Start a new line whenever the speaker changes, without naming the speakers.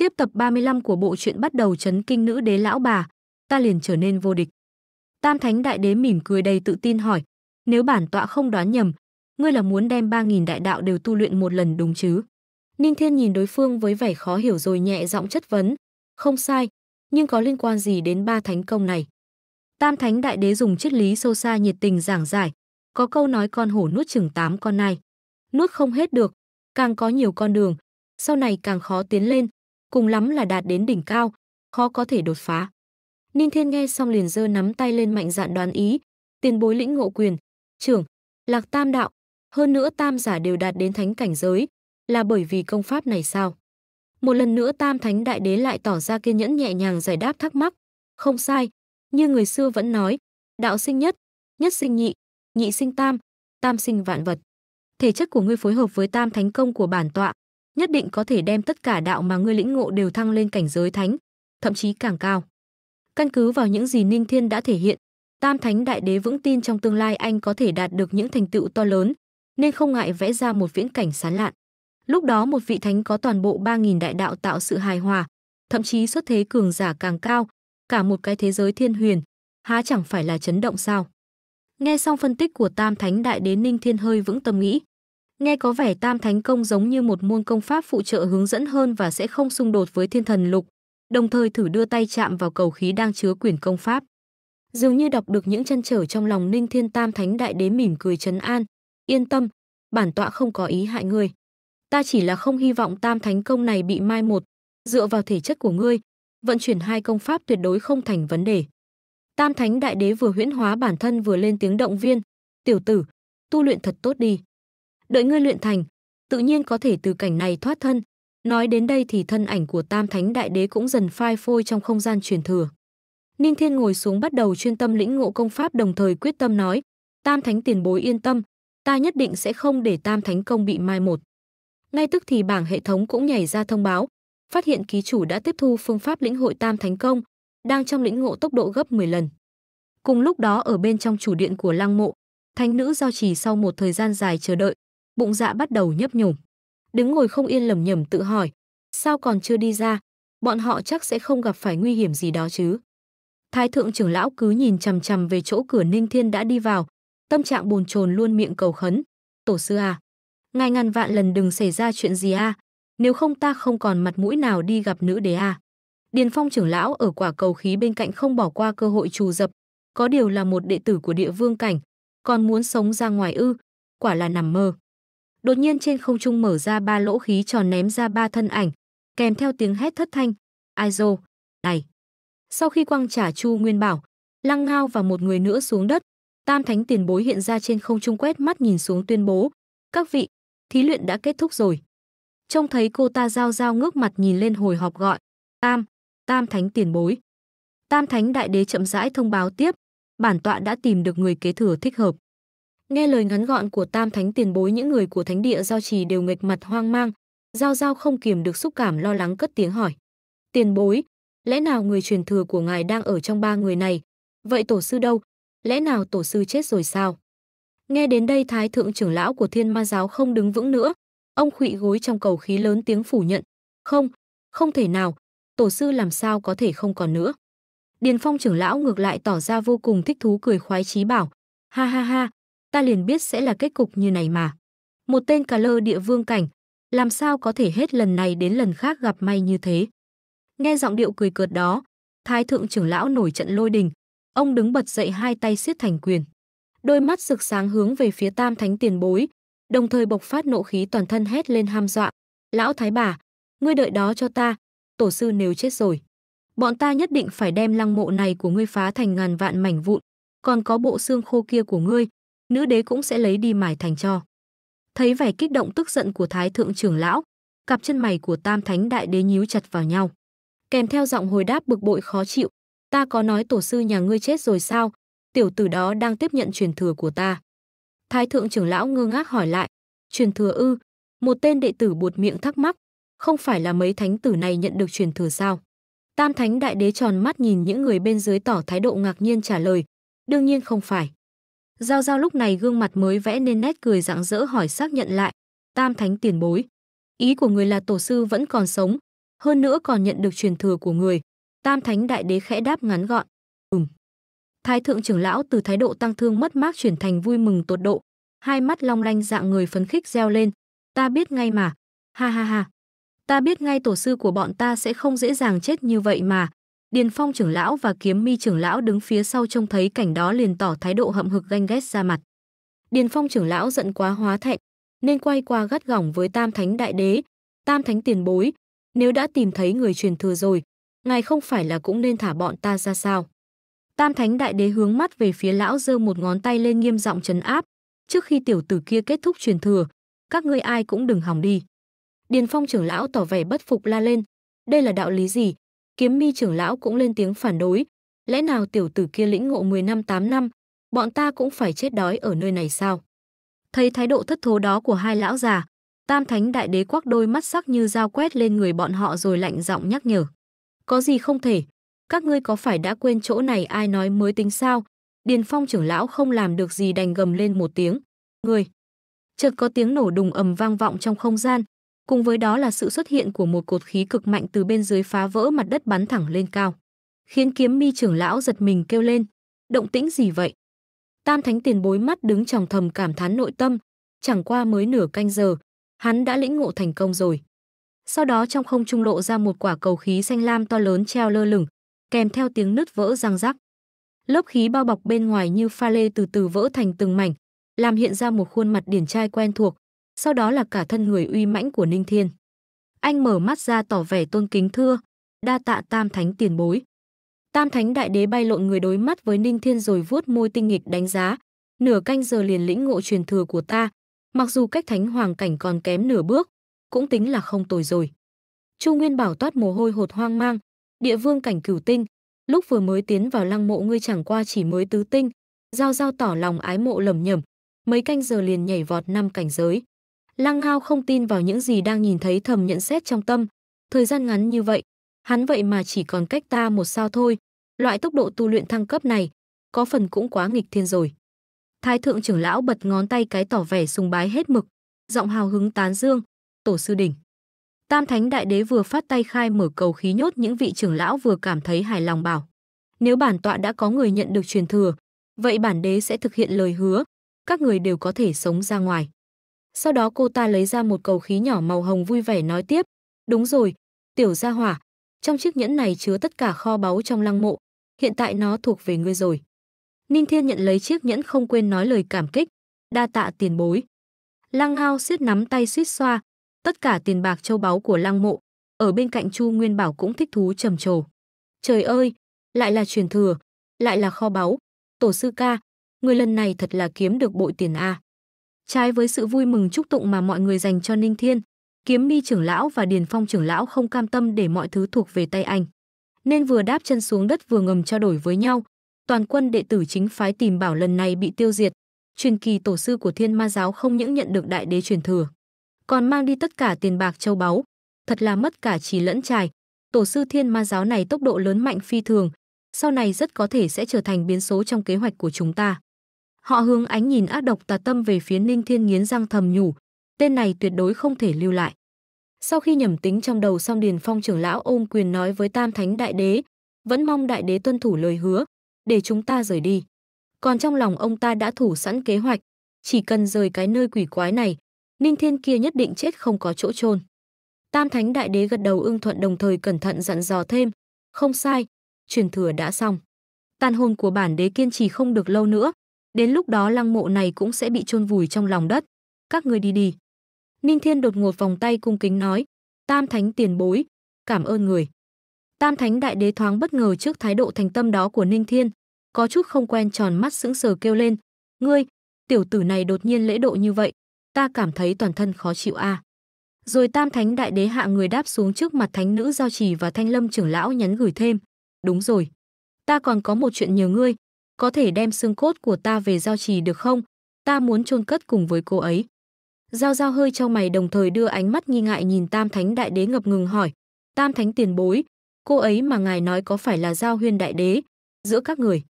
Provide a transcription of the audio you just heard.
Tiếp tập 35 của bộ truyện bắt đầu chấn kinh nữ đế lão bà, ta liền trở nên vô địch. Tam Thánh Đại Đế mỉm cười đầy tự tin hỏi, nếu bản tọa không đoán nhầm, ngươi là muốn đem 3.000 đại đạo đều tu luyện một lần đúng chứ? Ninh Thiên nhìn đối phương với vẻ khó hiểu rồi nhẹ giọng chất vấn, không sai, nhưng có liên quan gì đến ba thánh công này? Tam Thánh Đại Đế dùng triết lý sâu xa nhiệt tình giảng giải, có câu nói con hổ nuốt chừng tám con này. Nuốt không hết được, càng có nhiều con đường, sau này càng khó tiến lên, cùng lắm là đạt đến đỉnh cao, khó có thể đột phá. Ninh Thiên nghe xong liền giơ nắm tay lên mạnh dạn đoán ý, tiền bối lĩnh ngộ quyền, trưởng, lạc tam đạo, hơn nữa tam giả đều đạt đến thánh cảnh giới, là bởi vì công pháp này sao? Một lần nữa tam thánh đại đế lại tỏ ra kiên nhẫn nhẹ nhàng giải đáp thắc mắc, không sai, như người xưa vẫn nói, đạo sinh nhất, nhất sinh nhị, nhị sinh tam, tam sinh vạn vật. Thể chất của ngươi phối hợp với tam thánh công của bản tọa, nhất định có thể đem tất cả đạo mà ngươi lĩnh ngộ đều thăng lên cảnh giới thánh, thậm chí càng cao. Căn cứ vào những gì Ninh Thiên đã thể hiện, Tam Thánh Đại Đế vững tin trong tương lai anh có thể đạt được những thành tựu to lớn, nên không ngại vẽ ra một viễn cảnh sán lạn. Lúc đó một vị thánh có toàn bộ 3.000 đại đạo tạo sự hài hòa, thậm chí xuất thế cường giả càng cao, cả một cái thế giới thiên huyền, há chẳng phải là chấn động sao? Nghe xong phân tích của Tam Thánh Đại Đế Ninh Thiên hơi vững tâm nghĩ, Nghe có vẻ Tam Thánh Công giống như một môn công pháp phụ trợ hướng dẫn hơn và sẽ không xung đột với Thiên Thần Lục, đồng thời thử đưa tay chạm vào cầu khí đang chứa quyển công pháp. Dường như đọc được những chân trở trong lòng Ninh Thiên Tam Thánh Đại Đế mỉm cười trấn an, yên tâm, bản tọa không có ý hại ngươi. Ta chỉ là không hy vọng Tam Thánh Công này bị mai một, dựa vào thể chất của ngươi, vận chuyển hai công pháp tuyệt đối không thành vấn đề. Tam Thánh Đại Đế vừa huyễn hóa bản thân vừa lên tiếng động viên, tiểu tử, tu luyện thật tốt đi. Đợi ngươi luyện thành, tự nhiên có thể từ cảnh này thoát thân. Nói đến đây thì thân ảnh của Tam Thánh Đại Đế cũng dần phai phôi trong không gian truyền thừa. Ninh Thiên ngồi xuống bắt đầu chuyên tâm lĩnh ngộ công pháp đồng thời quyết tâm nói, Tam Thánh tiền bối yên tâm, ta nhất định sẽ không để Tam Thánh công bị mai một. Ngay tức thì bảng hệ thống cũng nhảy ra thông báo, phát hiện ký chủ đã tiếp thu phương pháp lĩnh hội Tam Thánh công, đang trong lĩnh ngộ tốc độ gấp 10 lần. Cùng lúc đó ở bên trong chủ điện của Lăng Mộ, thánh nữ giao trì sau một thời gian dài chờ đợi, bụng dạ bắt đầu nhấp nhổm. Đứng ngồi không yên lầm nhầm tự hỏi, sao còn chưa đi ra, bọn họ chắc sẽ không gặp phải nguy hiểm gì đó chứ. Thái thượng trưởng lão cứ nhìn chằm chằm về chỗ cửa Ninh Thiên đã đi vào, tâm trạng bồn chồn luôn miệng cầu khấn, "Tổ sư à, ngài ngàn vạn lần đừng xảy ra chuyện gì à? nếu không ta không còn mặt mũi nào đi gặp nữ đế À? Điền Phong trưởng lão ở quả cầu khí bên cạnh không bỏ qua cơ hội trù dập, có điều là một đệ tử của địa vương cảnh, còn muốn sống ra ngoài ư, quả là nằm mơ. Đột nhiên trên không trung mở ra ba lỗ khí tròn ném ra ba thân ảnh, kèm theo tiếng hét thất thanh. Ai này. Sau khi quăng trả Chu Nguyên Bảo, Lăng Ngao và một người nữa xuống đất, Tam Thánh tiền bối hiện ra trên không trung quét mắt nhìn xuống tuyên bố. Các vị, thí luyện đã kết thúc rồi. Trông thấy cô ta giao giao ngước mặt nhìn lên hồi họp gọi. Tam, Tam Thánh tiền bối. Tam Thánh Đại Đế chậm rãi thông báo tiếp, bản tọa đã tìm được người kế thừa thích hợp. Nghe lời ngắn gọn của tam thánh tiền bối những người của thánh địa giao trì đều nghịch mặt hoang mang, giao giao không kiềm được xúc cảm lo lắng cất tiếng hỏi. Tiền bối, lẽ nào người truyền thừa của ngài đang ở trong ba người này? Vậy tổ sư đâu? Lẽ nào tổ sư chết rồi sao? Nghe đến đây thái thượng trưởng lão của thiên ma giáo không đứng vững nữa. Ông khụy gối trong cầu khí lớn tiếng phủ nhận. Không, không thể nào, tổ sư làm sao có thể không còn nữa. Điền phong trưởng lão ngược lại tỏ ra vô cùng thích thú cười khoái chí bảo. Ha ha ha, ta liền biết sẽ là kết cục như này mà. Một tên cà lơ địa vương cảnh, làm sao có thể hết lần này đến lần khác gặp may như thế. Nghe giọng điệu cười cợt đó, thái thượng trưởng lão nổi trận lôi đình, ông đứng bật dậy hai tay siết thành quyền. Đôi mắt rực sáng hướng về phía tam thánh tiền bối, đồng thời bộc phát nộ khí toàn thân hét lên ham dọa. Lão thái bà, ngươi đợi đó cho ta, tổ sư nếu chết rồi. Bọn ta nhất định phải đem lăng mộ này của ngươi phá thành ngàn vạn mảnh vụn, còn có bộ xương khô kia của ngươi, nữ đế cũng sẽ lấy đi mài thành cho. Thấy vẻ kích động tức giận của Thái thượng trưởng lão, cặp chân mày của Tam Thánh Đại Đế nhíu chặt vào nhau. Kèm theo giọng hồi đáp bực bội khó chịu, ta có nói tổ sư nhà ngươi chết rồi sao, tiểu tử đó đang tiếp nhận truyền thừa của ta. Thái thượng trưởng lão ngơ ngác hỏi lại, truyền thừa ư, một tên đệ tử buột miệng thắc mắc, không phải là mấy thánh tử này nhận được truyền thừa sao? Tam thánh đại đế tròn mắt nhìn những người bên dưới tỏ thái độ ngạc nhiên trả lời, đương nhiên không phải. Giao Giao lúc này gương mặt mới vẽ nên nét cười rạng rỡ hỏi xác nhận lại. Tam Thánh tiền bối. Ý của người là tổ sư vẫn còn sống, hơn nữa còn nhận được truyền thừa của người. Tam Thánh Đại Đế khẽ đáp ngắn gọn. Ừm. Thái thượng trưởng lão từ thái độ tăng thương mất mát chuyển thành vui mừng tột độ. Hai mắt long lanh dạng người phấn khích reo lên. Ta biết ngay mà. Ha ha ha. Ta biết ngay tổ sư của bọn ta sẽ không dễ dàng chết như vậy mà. Điền Phong trưởng lão và Kiếm Mi trưởng lão đứng phía sau trông thấy cảnh đó liền tỏ thái độ hậm hực ganh ghét ra mặt. Điền Phong trưởng lão giận quá hóa thẹn, nên quay qua gắt gỏng với Tam Thánh Đại Đế, Tam Thánh tiền bối, nếu đã tìm thấy người truyền thừa rồi, ngài không phải là cũng nên thả bọn ta ra sao? Tam Thánh Đại Đế hướng mắt về phía lão giơ một ngón tay lên nghiêm giọng trấn áp, trước khi tiểu tử kia kết thúc truyền thừa, các ngươi ai cũng đừng hỏng đi. Điền Phong trưởng lão tỏ vẻ bất phục la lên, đây là đạo lý gì? Kiếm mi trưởng lão cũng lên tiếng phản đối. Lẽ nào tiểu tử kia lĩnh ngộ 10 năm 8 năm, bọn ta cũng phải chết đói ở nơi này sao? Thấy thái độ thất thố đó của hai lão già, Tam Thánh Đại Đế quắc đôi mắt sắc như dao quét lên người bọn họ rồi lạnh giọng nhắc nhở. Có gì không thể, các ngươi có phải đã quên chỗ này ai nói mới tính sao? Điền Phong trưởng lão không làm được gì đành gầm lên một tiếng. Người! Chợt có tiếng nổ đùng ầm vang vọng trong không gian, cùng với đó là sự xuất hiện của một cột khí cực mạnh từ bên dưới phá vỡ mặt đất bắn thẳng lên cao, khiến kiếm mi trưởng lão giật mình kêu lên, động tĩnh gì vậy? Tam thánh tiền bối mắt đứng tròng thầm cảm thán nội tâm, chẳng qua mới nửa canh giờ, hắn đã lĩnh ngộ thành công rồi. Sau đó trong không trung lộ ra một quả cầu khí xanh lam to lớn treo lơ lửng, kèm theo tiếng nứt vỡ răng rắc. Lớp khí bao bọc bên ngoài như pha lê từ từ vỡ thành từng mảnh, làm hiện ra một khuôn mặt điển trai quen thuộc, sau đó là cả thân người uy mãnh của Ninh Thiên. Anh mở mắt ra tỏ vẻ tôn kính thưa, đa tạ Tam Thánh tiền bối. Tam Thánh Đại Đế bay lộn người đối mắt với Ninh Thiên rồi vuốt môi tinh nghịch đánh giá, nửa canh giờ liền lĩnh ngộ truyền thừa của ta, mặc dù cách thánh hoàng cảnh còn kém nửa bước, cũng tính là không tồi rồi. Chu Nguyên Bảo toát mồ hôi hột hoang mang, địa vương cảnh cửu tinh, lúc vừa mới tiến vào lăng mộ ngươi chẳng qua chỉ mới tứ tinh, giao giao tỏ lòng ái mộ lầm nhầm, mấy canh giờ liền nhảy vọt năm cảnh giới. Lăng Hao không tin vào những gì đang nhìn thấy thầm nhận xét trong tâm. Thời gian ngắn như vậy, hắn vậy mà chỉ còn cách ta một sao thôi. Loại tốc độ tu luyện thăng cấp này, có phần cũng quá nghịch thiên rồi. Thái thượng trưởng lão bật ngón tay cái tỏ vẻ sùng bái hết mực, giọng hào hứng tán dương, tổ sư đỉnh. Tam Thánh Đại Đế vừa phát tay khai mở cầu khí nhốt những vị trưởng lão vừa cảm thấy hài lòng bảo. Nếu bản tọa đã có người nhận được truyền thừa, vậy bản đế sẽ thực hiện lời hứa, các người đều có thể sống ra ngoài. Sau đó cô ta lấy ra một cầu khí nhỏ màu hồng vui vẻ nói tiếp. Đúng rồi, tiểu gia hỏa, trong chiếc nhẫn này chứa tất cả kho báu trong lăng mộ, hiện tại nó thuộc về ngươi rồi. Ninh Thiên nhận lấy chiếc nhẫn không quên nói lời cảm kích, đa tạ tiền bối. Lăng Hao siết nắm tay suýt xoa, tất cả tiền bạc châu báu của lăng mộ, ở bên cạnh Chu Nguyên Bảo cũng thích thú trầm trồ. Trời ơi, lại là truyền thừa, lại là kho báu, tổ sư ca, người lần này thật là kiếm được bội tiền a. À. Trái với sự vui mừng chúc tụng mà mọi người dành cho Ninh Thiên, Kiếm Mi trưởng lão và Điền Phong trưởng lão không cam tâm để mọi thứ thuộc về tay anh. Nên vừa đáp chân xuống đất vừa ngầm trao đổi với nhau, toàn quân đệ tử chính phái tìm bảo lần này bị tiêu diệt, truyền kỳ tổ sư của Thiên Ma giáo không những nhận được đại đế truyền thừa, còn mang đi tất cả tiền bạc châu báu, thật là mất cả trí lẫn trài. Tổ sư Thiên Ma giáo này tốc độ lớn mạnh phi thường, sau này rất có thể sẽ trở thành biến số trong kế hoạch của chúng ta. Họ hướng ánh nhìn ác độc tà tâm về phía Ninh Thiên nghiến răng thầm nhủ, tên này tuyệt đối không thể lưu lại. Sau khi nhẩm tính trong đầu xong Điền Phong trưởng lão ôm quyền nói với Tam Thánh Đại Đế, vẫn mong Đại Đế tuân thủ lời hứa, để chúng ta rời đi. Còn trong lòng ông ta đã thủ sẵn kế hoạch, chỉ cần rời cái nơi quỷ quái này, Ninh Thiên kia nhất định chết không có chỗ chôn. Tam Thánh Đại Đế gật đầu ưng thuận đồng thời cẩn thận dặn dò thêm, không sai, truyền thừa đã xong. Tàn hồn của bản đế kiên trì không được lâu nữa, Đến lúc đó lăng mộ này cũng sẽ bị chôn vùi trong lòng đất. Các người đi đi. Ninh Thiên đột ngột vòng tay cung kính nói, Tam Thánh tiền bối, cảm ơn người. Tam Thánh Đại Đế thoáng bất ngờ trước thái độ thành tâm đó của Ninh Thiên, có chút không quen tròn mắt sững sờ kêu lên, ngươi, tiểu tử này đột nhiên lễ độ như vậy, ta cảm thấy toàn thân khó chịu a. À. Rồi Tam Thánh Đại Đế hạ người đáp xuống trước mặt thánh nữ giao trì và thanh lâm trưởng lão nhắn gửi thêm, đúng rồi, ta còn có một chuyện nhờ ngươi, có thể đem xương cốt của ta về giao trì được không? Ta muốn chôn cất cùng với cô ấy. Giao giao hơi trong mày đồng thời đưa ánh mắt nghi ngại nhìn Tam Thánh Đại Đế ngập ngừng hỏi. Tam Thánh tiền bối, cô ấy mà ngài nói có phải là giao huyên đại đế, giữa các người.